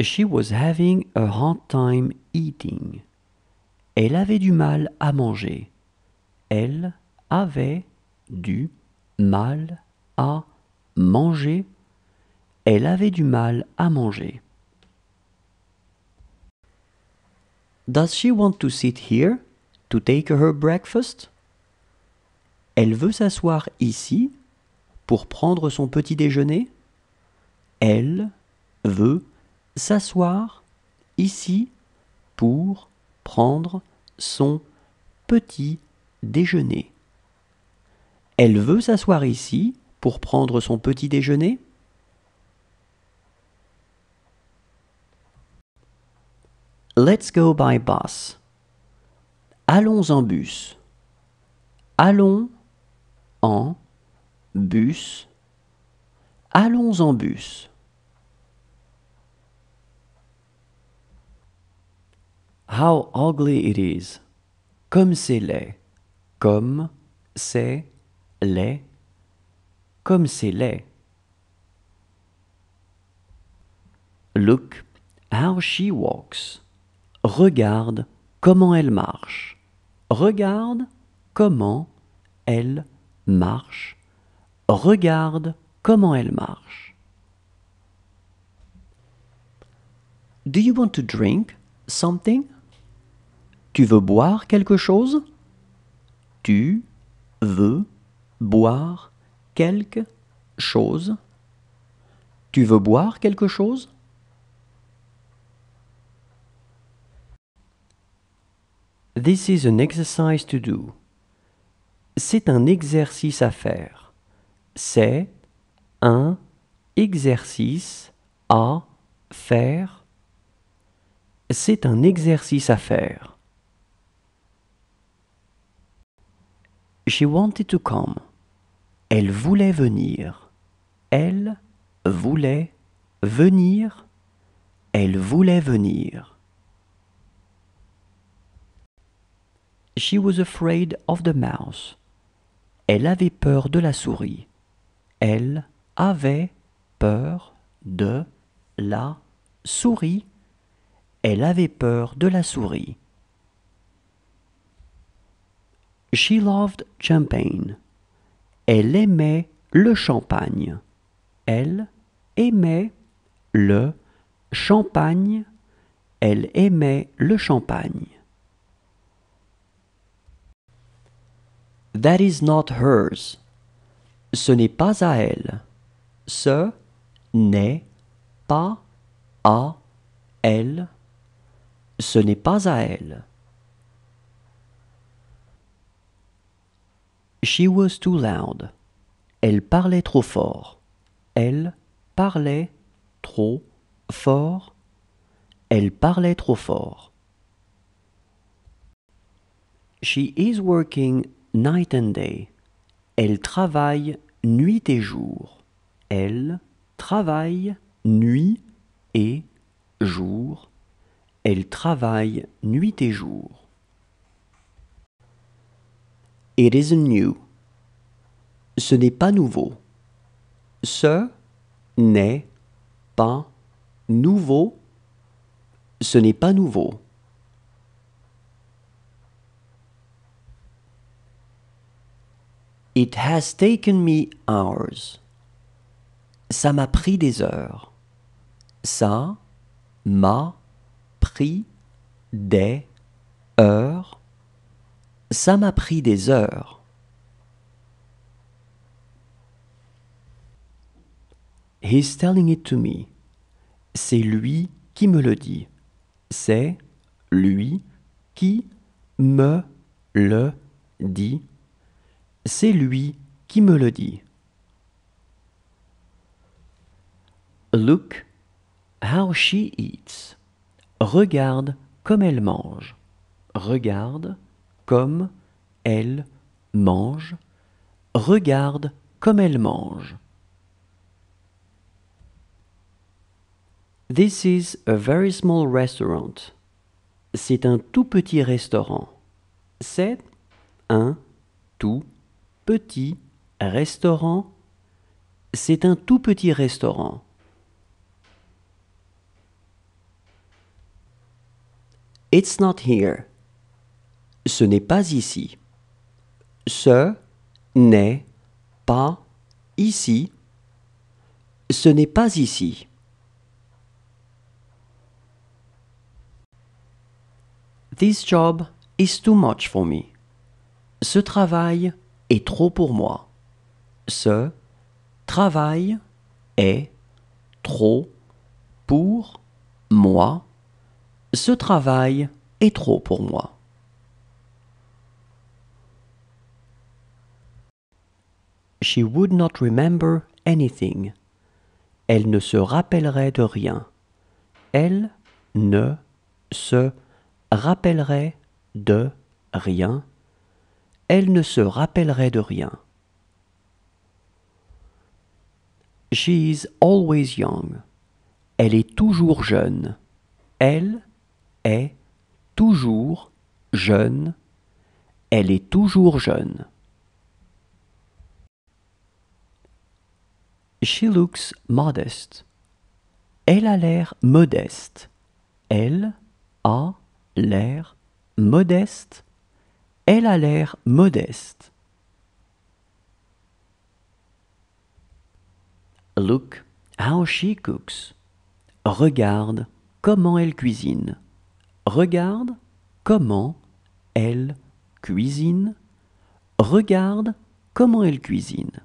She was having a hard time eating. Elle avait du mal à manger. Elle avait du mal à manger. Elle avait du mal à manger. Does she want to sit here to take her breakfast? Elle veut s'asseoir ici pour prendre son petit déjeuner. Elle veut s'asseoir ici pour prendre son petit déjeuner. Elle veut s'asseoir ici pour prendre son petit déjeuner Let's go by bus. Allons en bus. Allons en bus. Allons en bus. How ugly it is. Comme c'est laid. Comme c'est laid. Comme c'est laid. Look how she walks. Regarde comment elle marche. Regarde comment elle marche. Regarde comment elle marche. Do you want to drink something? Tu veux boire quelque chose Tu veux boire quelque chose Tu veux boire quelque chose This is an exercise to do. C'est un exercice à faire. C'est un exercice à faire. C'est un exercice à faire. She wanted to come. Elle voulait venir. Elle voulait venir. Elle voulait venir. She was afraid of the mouse. Elle avait peur de la souris. Elle avait peur de la souris. Elle avait peur de la souris. She loved champagne. Elle aimait le champagne. Elle aimait le champagne. Elle aimait le champagne. That is not hers. Ce n'est pas à elle. Ce n'est pas à elle. Ce n'est pas à elle. She was too loud. Elle parlait trop fort. Elle parlait trop fort. Elle parlait trop fort. She is working night and day. Elle travaille nuit et jour. Elle travaille nuit et jour. Elle travaille nuit et jour. It isn't new. Ce n'est pas nouveau. Ce n'est pas nouveau. Ce n'est pas nouveau. It has taken me hours. Ça m'a pris des heures. Ça m'a pris des heures. Ça m'a pris des heures. He's telling it to me. C'est lui qui me le dit. C'est lui qui me le dit. C'est lui qui me le dit. Look how she eats. Regarde comme elle mange. Regarde comme elle mange, regarde comme elle mange. This is a very small restaurant. C'est un tout petit restaurant. C'est un tout petit restaurant. C'est un tout petit restaurant. It's not here ce n'est pas ici. Ce n'est pas ici. Ce n'est pas ici. This job is too much for me. Ce travail est trop pour moi. Ce travail est trop pour moi. Ce travail est trop pour moi. She would not remember anything. Elle ne se rappellerait de rien. Elle ne se rappellerait de rien. Elle ne se rappellerait de rien. She is always young. Elle est toujours jeune. Elle est toujours jeune. Elle est toujours jeune. She looks modest. Elle a l'air modeste. Elle a l'air modeste. Elle a l'air modeste. Look how she cooks. Regarde comment elle cuisine. Regarde comment elle cuisine. Regarde comment elle cuisine.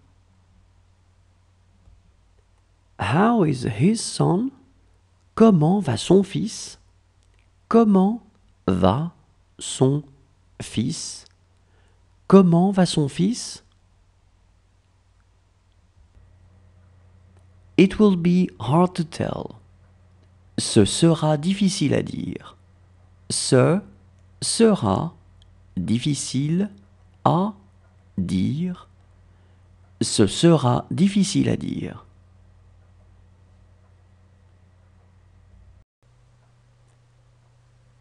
How is his son? Comment va son fils? Comment va son fils? Comment va son fils? It will be hard to tell. Ce sera difficile à dire. Ce sera difficile à dire. Ce sera difficile à dire.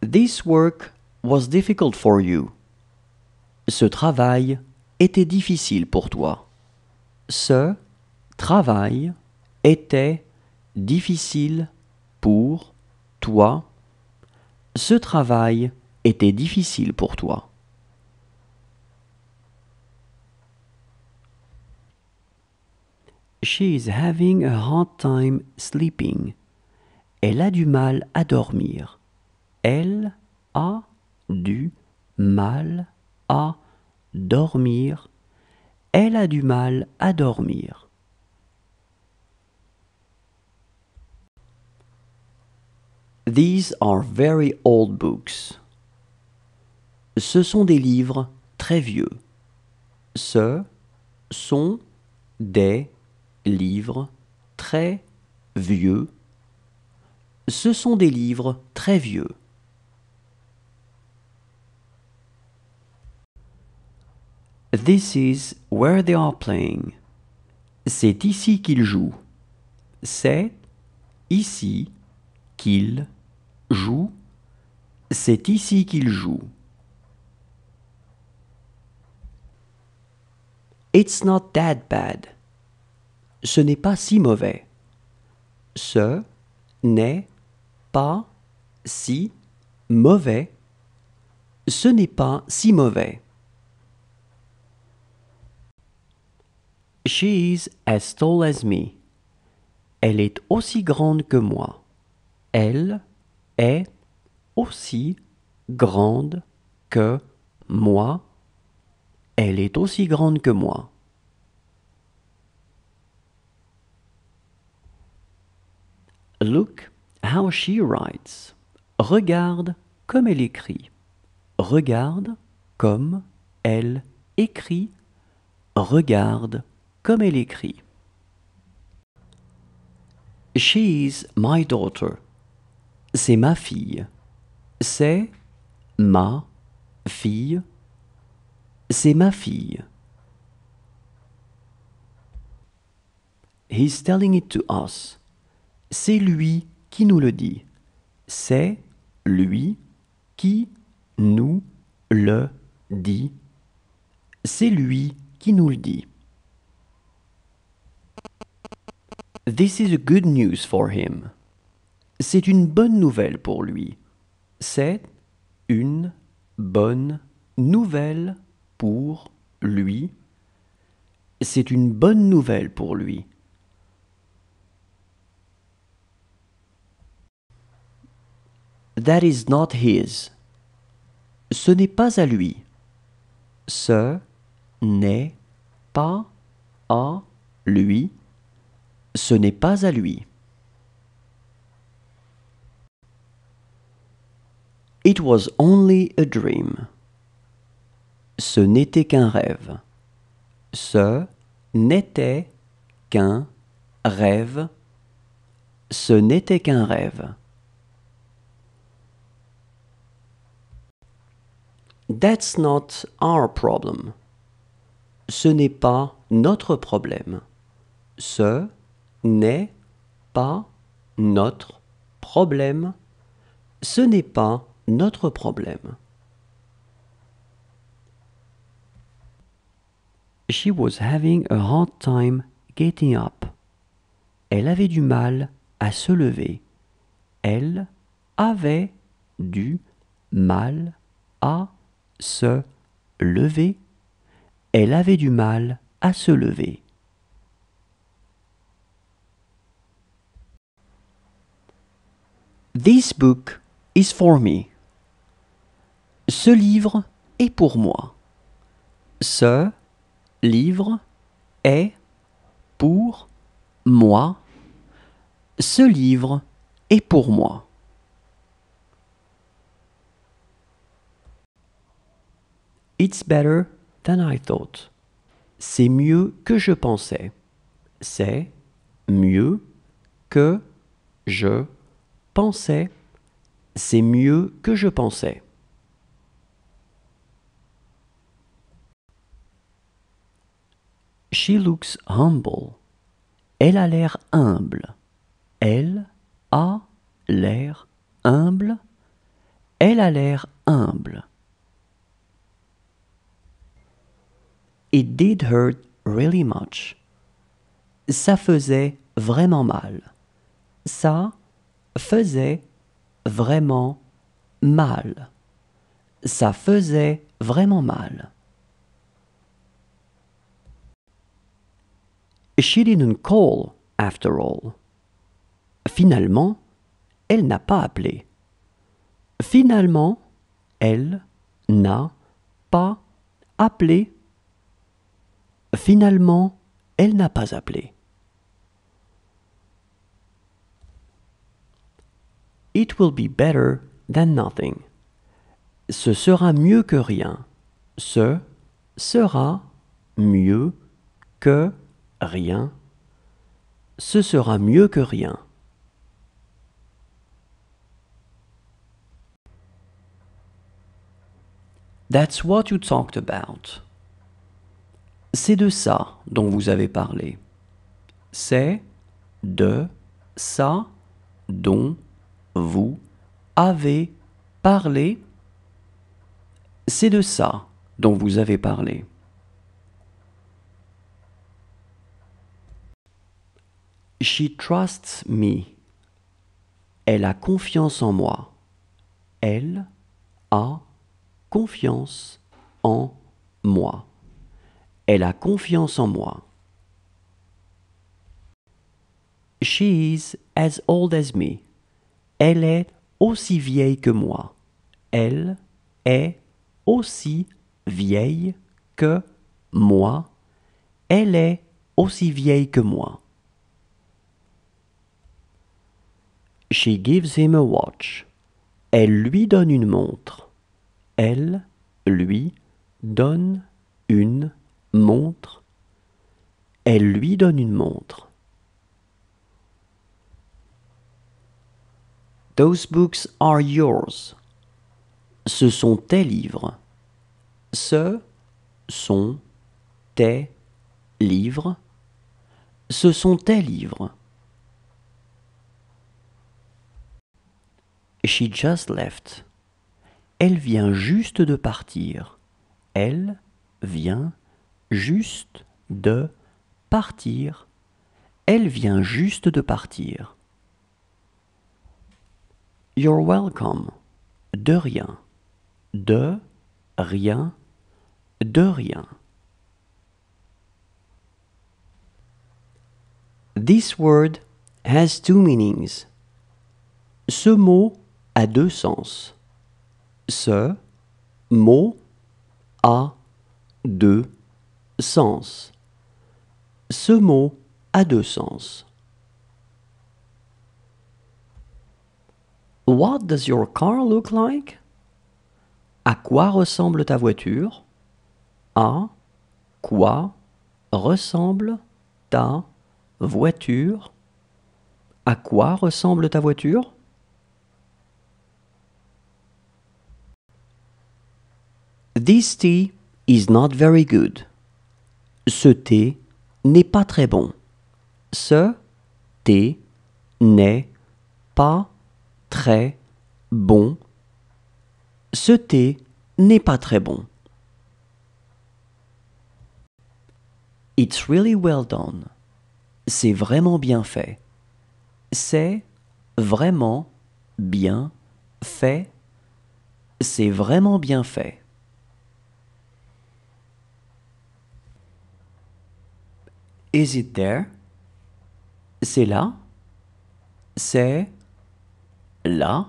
This work was difficult for you. Ce travail était difficile pour toi. Ce travail était difficile pour toi. Ce travail était difficile pour toi. She is having a hard time sleeping. Elle a du mal à dormir. Elle a du mal à dormir. Elle a du mal à dormir. These are very old books. Ce sont des livres très vieux. Ce sont des livres très vieux. Ce sont des livres très vieux. This is where they are playing. C'est ici qu'ils jouent. C'est ici qu'ils jouent. C'est ici qu'ils jouent. It's not that bad. Ce n'est pas si mauvais. Ce n'est pas si mauvais. Ce n'est pas si mauvais. She is as tall as me. Elle est aussi grande que moi. Elle est aussi grande que moi. Elle est aussi grande que moi. Look how she writes. Regarde comme elle écrit. Regarde comme elle écrit. Regarde comme elle écrit. She is my daughter. C'est ma fille. C'est ma fille. C'est ma fille. He's telling it to us. C'est lui qui nous le dit. C'est lui qui nous le dit. C'est lui qui nous le dit. This is good news for him. C'est une bonne nouvelle pour lui. C'est une bonne nouvelle pour lui. C'est une bonne nouvelle pour lui. That is not his. Ce n'est pas à lui. Ce n'est pas à lui ce n'est pas à lui. It was only a dream. Ce n'était qu'un rêve. Ce n'était qu'un rêve. Ce n'était qu'un rêve. That's not our problem. Ce n'est pas notre problème. Ce n'est pas notre problème. Ce n'est pas notre problème. She was having a hard time getting up. Elle avait du mal à se lever. Elle avait du mal à se lever. Elle avait du mal à se lever. This book is for me. Ce livre est pour moi. Ce livre est pour moi. Ce livre est pour moi. It's better than I thought. C'est mieux que je pensais. C'est mieux que je pensais, c'est mieux que je pensais. She looks humble. Elle a l'air humble. Elle a l'air humble. Elle a l'air humble. It did hurt really much. Ça faisait vraiment mal. Ça faisait vraiment mal. Ça faisait vraiment mal. She didn't call after all. Finalement, elle n'a pas appelé. Finalement, elle n'a pas appelé. Finalement, elle n'a pas appelé. It will be better than nothing. Ce sera mieux que rien. Ce sera mieux que rien. Ce sera mieux que rien. That's what you talked about. C'est de ça dont vous avez parlé. C'est de ça dont vous avez parlé, c'est de ça dont vous avez parlé. She trusts me. Elle a confiance en moi. Elle a confiance en moi. Elle a confiance en moi. She is as old as me. Elle est aussi vieille que moi. Elle est aussi vieille que moi. Elle est aussi vieille que moi. She gives him a watch. Elle lui donne une montre. Elle lui donne une montre. Elle lui donne une montre. Those books are yours. Ce sont tes livres. Ce sont tes livres. Ce sont tes livres. She just left. Elle vient juste de partir. Elle vient juste de partir. Elle vient juste de partir. You're welcome. De rien. De rien. De rien. This word has two meanings. Ce mot a deux sens. Ce mot a deux sens. Ce mot a deux sens. What does your car look like? À quoi ressemble ta voiture? À quoi ressemble ta voiture? À quoi ressemble ta voiture? This tea is not very good. Ce thé n'est pas très bon. Ce thé n'est pas très bon. Ce thé n'est pas très bon. It's really well done. C'est vraiment bien fait. C'est vraiment bien fait. C'est vraiment bien fait. Is it there? C'est là. C'est là,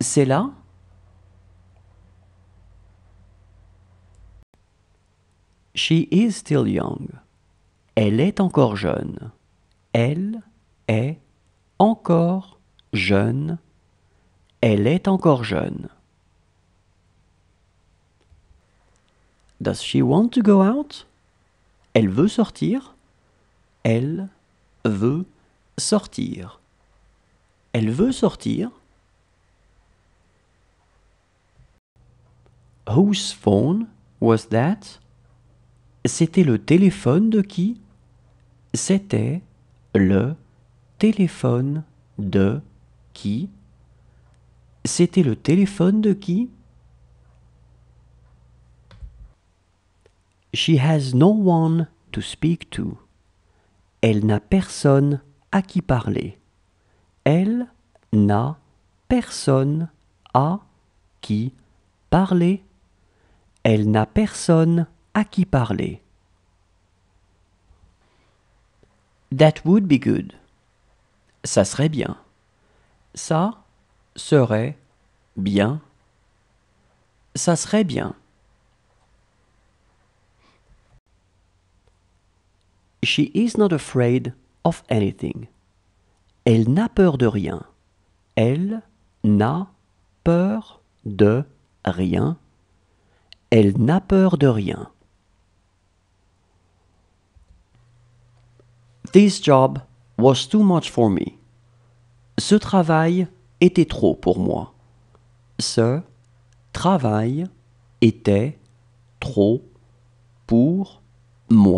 c'est là. She is still young. Elle est encore jeune. Elle est encore jeune. Elle est encore jeune. Does she want to go out? Elle veut sortir. Elle veut sortir. Elle veut sortir. Whose phone was that? C'était le téléphone de qui? C'était le téléphone de qui? C'était le téléphone de qui? She has no one to speak to. Elle n'a personne à qui parler. Elle n'a personne à qui parler. Elle n'a personne à qui parler. That would be good. Ça serait bien. Ça serait bien. Ça serait bien. She is not afraid of anything. Elle n'a peur de rien. Elle n'a peur de rien. Elle n'a peur de rien. This job was too much for me. Ce travail était trop pour moi. Ce travail était trop pour moi.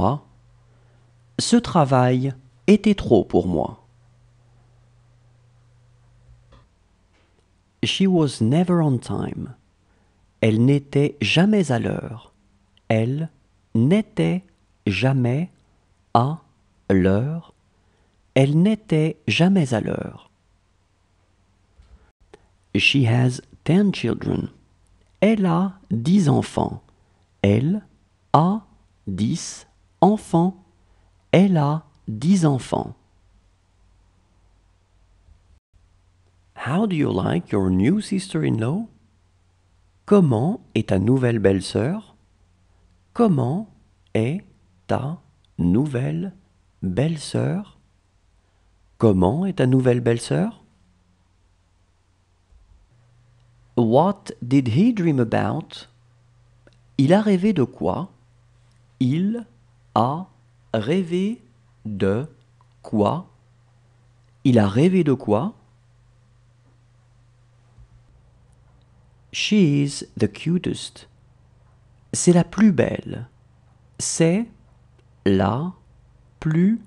Ce travail était trop pour moi. She was never on time. Elle n'était jamais à l'heure. Elle n'était jamais à l'heure. Elle n'était jamais à l'heure. She has ten children. Elle a dix enfants. Elle a dix enfants. Elle a dix enfants. How do you like your new sister-in-law? Comment est ta nouvelle belle-sœur? Comment est ta nouvelle belle-sœur? Comment est ta nouvelle belle-sœur? What did he dream about? Il a rêvé de quoi? Il a rêvé de quoi? Il a rêvé de quoi? She is the cutest. C'est la plus belle. C'est la plus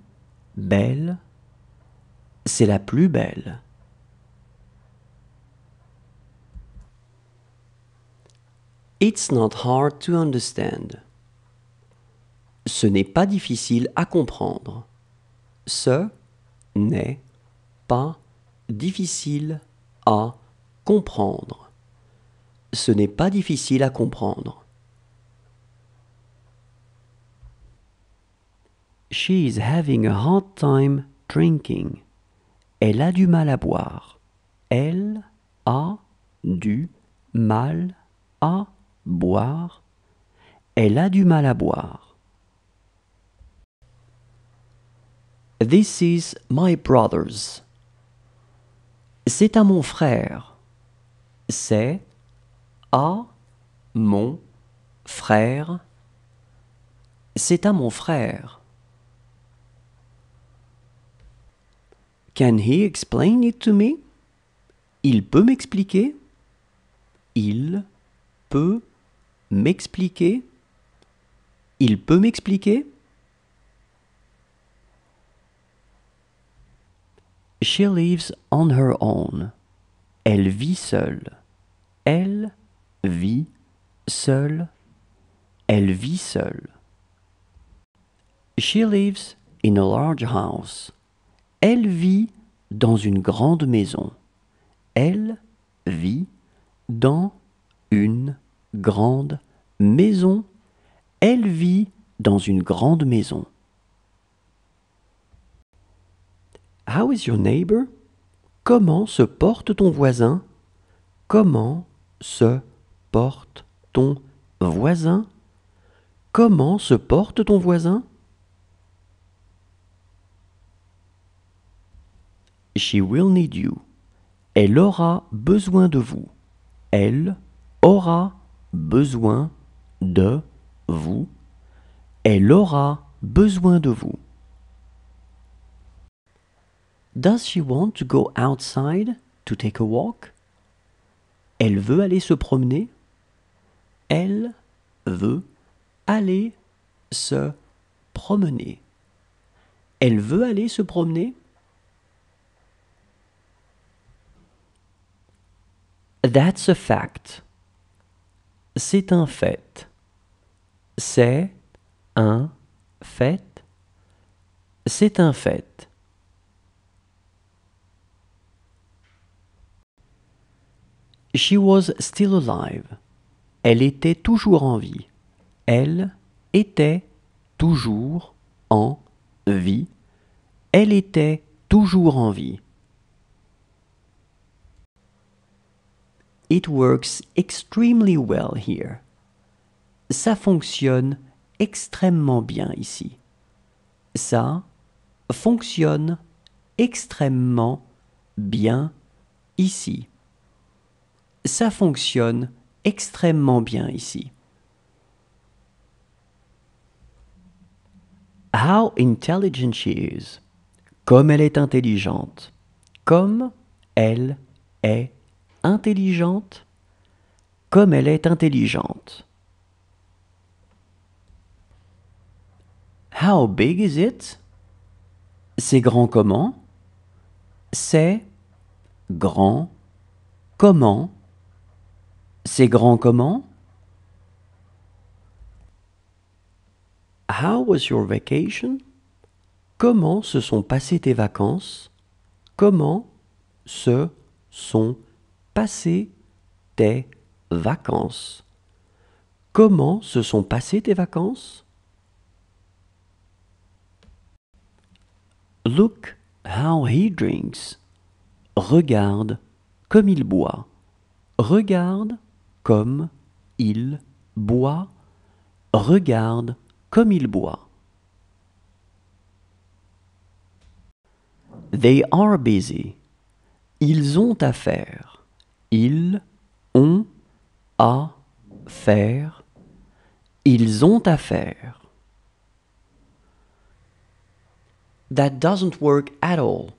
belle. C'est la plus belle. It's not hard to understand. Ce n'est pas difficile à comprendre. Ce n'est pas difficile à comprendre ce n'est pas difficile à comprendre. She is having a hard time drinking. Elle a du mal à boire. Elle a du mal à boire. Elle a du mal à boire. This is my brother's. C'est à mon frère. C'est à ah, mon frère. C'est à mon frère. Can he explain it to me? Il peut m'expliquer? Il peut m'expliquer? Il peut m'expliquer? She lives on her own. Elle vit seule. Elle vit seule. Elle vit seule. She lives in a large house. Elle vit dans une grande maison. Elle vit dans une grande maison. Elle vit dans une grande maison. How is your neighbor? Comment se porte ton voisin? Comment se porte ton voisin Comment se porte ton voisin She will need you. Elle aura besoin de vous. Elle aura besoin de vous. Elle aura besoin de vous. Does she want to go outside to take a walk? Elle veut aller se promener elle veut aller se promener. Elle veut aller se promener That's a fact. C'est un fait. C'est un fait. C'est un fait. She was still alive. Elle était toujours en vie. Elle était toujours en vie. Elle était toujours en vie. It works extremely well here. Ça fonctionne extrêmement bien ici. Ça fonctionne extrêmement bien ici. Ça fonctionne extrêmement bien ici. How intelligent she is. Comme elle est intelligente. Comme elle est intelligente. Comme elle est intelligente. How big is it? C'est grand comment? C'est grand comment? C'est grand comment? How was your vacation? Comment se sont passées tes vacances? Comment se sont passées tes vacances? Comment se sont passées tes vacances? Look how he drinks. Regarde comme il boit. Regarde comme il boit, regarde comme il boit. They are busy. Ils ont à Ils ont à faire. Ils ont à faire. That doesn't work at all.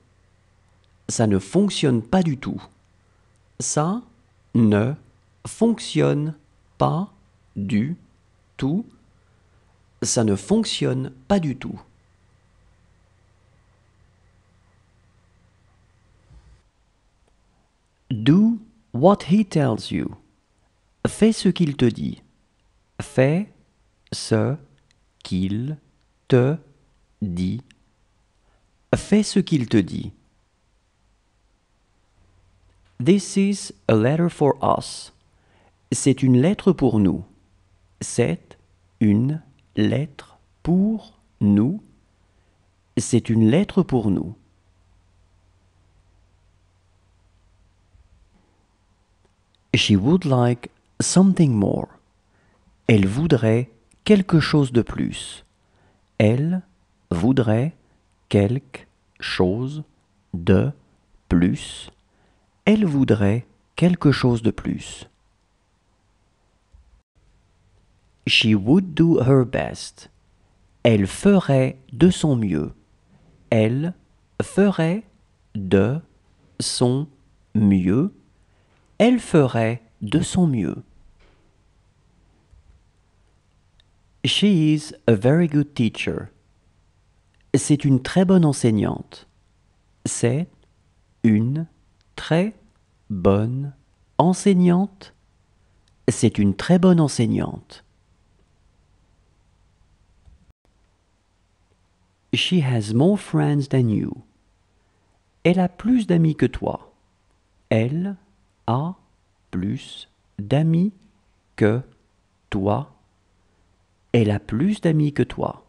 Ça ne fonctionne pas du tout. Ça ne fonctionne pas du tout. Ça ne fonctionne pas du tout. Do what he tells you. Fais ce qu'il te dit. Fais ce qu'il te dit. Fais ce qu'il te dit. This is a letter for us. C'est une lettre pour nous. C'est une lettre pour nous. C'est une lettre pour nous. She would like something more. Elle voudrait quelque chose de plus. Elle voudrait quelque chose de plus. Elle voudrait quelque chose de plus. She would do her best. Elle ferait de son mieux. Elle ferait de son mieux. Elle ferait de son mieux. She is a very good teacher. C'est une très bonne enseignante. C'est une très bonne enseignante. C'est une très bonne enseignante. She has more friends than you. Elle a plus d'amis que toi. Elle a plus d'amis que toi. a plus d'amis que toi.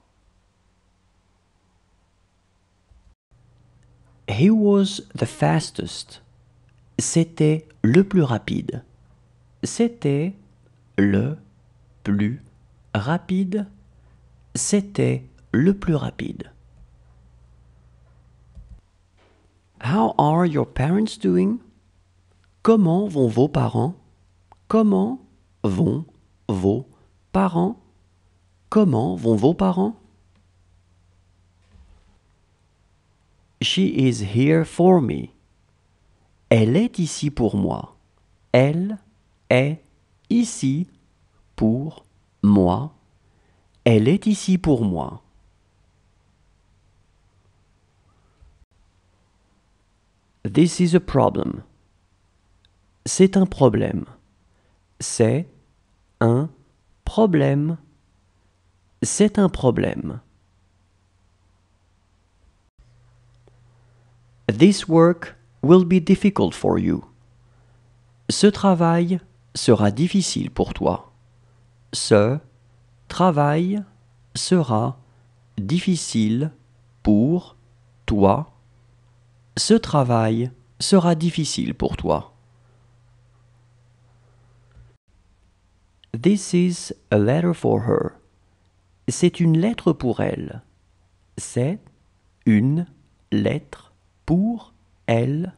He was the fastest. C'était le plus rapide. C'était le plus rapide. C'était le plus rapide. How are your parents doing? Comment vont vos parents? Comment vont vos parents? Comment vont vos parents? She is here for me. Elle est ici pour moi. Elle est ici pour moi. Elle est ici pour moi. This is a problem. C'est un problème. C'est un problème. C'est un problème. This work will be difficult for you. Ce travail sera difficile pour toi. Ce travail sera difficile pour toi ce travail sera difficile pour toi. This is a letter for her. C'est une lettre pour elle. C'est une lettre pour elle.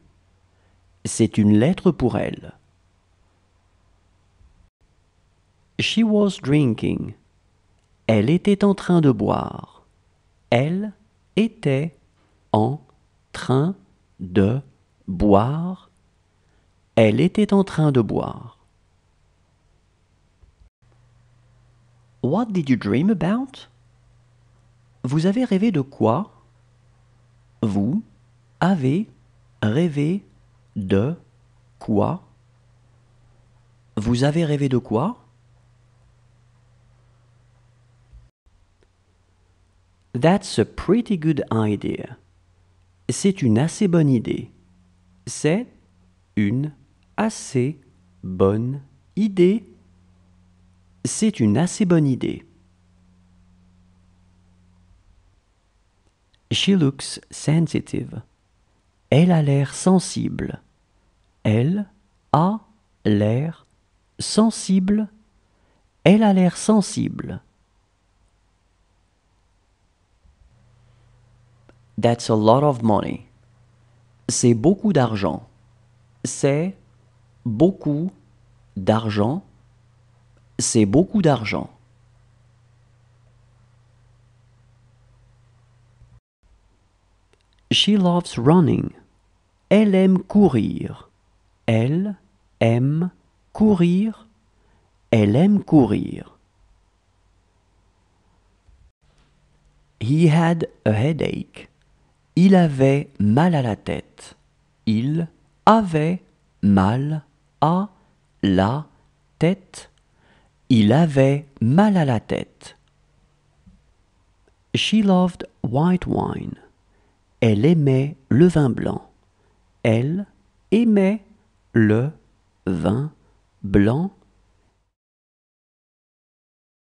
She was drinking. Elle était en train de boire. Elle était en train de de boire. Elle était en train de boire. What did you dream about? Vous avez rêvé de quoi? Vous avez rêvé de quoi? Vous avez rêvé de quoi? That's a pretty good idea. C'est une assez bonne idée. C'est une assez bonne idée. C'est une assez bonne idée. She looks sensitive. Elle a l'air sensible. Elle a l'air sensible. Elle a l'air sensible. That's a lot of money. C'est beaucoup d'argent. C'est beaucoup d'argent. C'est beaucoup d'argent. She loves running. Elle aime courir. Elle aime courir. Elle aime courir. He had a headache. Il avait mal à la tête. Il avait mal à la tête. Il avait mal à la tête. She loved white wine. Elle aimait le vin blanc. Elle aimait le vin blanc.